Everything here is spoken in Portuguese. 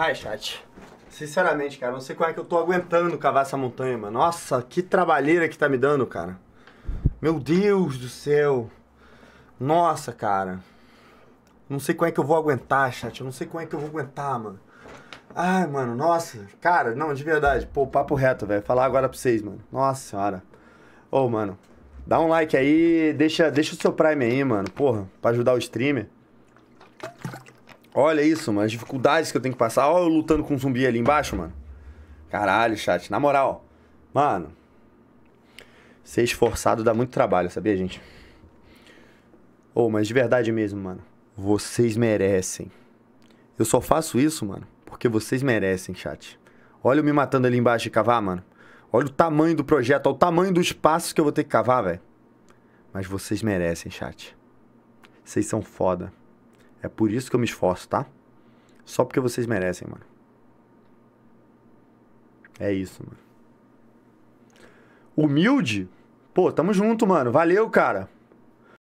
Ai, chat. Sinceramente, cara, não sei como é que eu tô aguentando cavar essa montanha, mano. Nossa, que trabalheira que tá me dando, cara. Meu Deus do céu. Nossa, cara. Não sei como é que eu vou aguentar, chat. Eu não sei como é que eu vou aguentar, mano. Ai, mano, nossa. Cara, não, de verdade. Pô, papo reto, velho. Falar agora pra vocês, mano. Nossa senhora. Ô, oh, mano. Dá um like aí. Deixa, deixa o seu Prime aí, mano. Porra, pra ajudar o streamer. Olha isso, mano. As dificuldades que eu tenho que passar. Olha eu lutando com um zumbi ali embaixo, mano. Caralho, chat. Na moral, mano. Ser esforçado dá muito trabalho, sabia, gente? Ô, oh, mas de verdade mesmo, mano. Vocês merecem. Eu só faço isso, mano, porque vocês merecem, chat. Olha eu me matando ali embaixo de cavar, mano. Olha o tamanho do projeto, olha o tamanho do espaço que eu vou ter que cavar, velho. Mas vocês merecem, chat. Vocês são foda. É por isso que eu me esforço, tá? Só porque vocês merecem, mano. É isso, mano. Humilde? Pô, tamo junto, mano. Valeu, cara.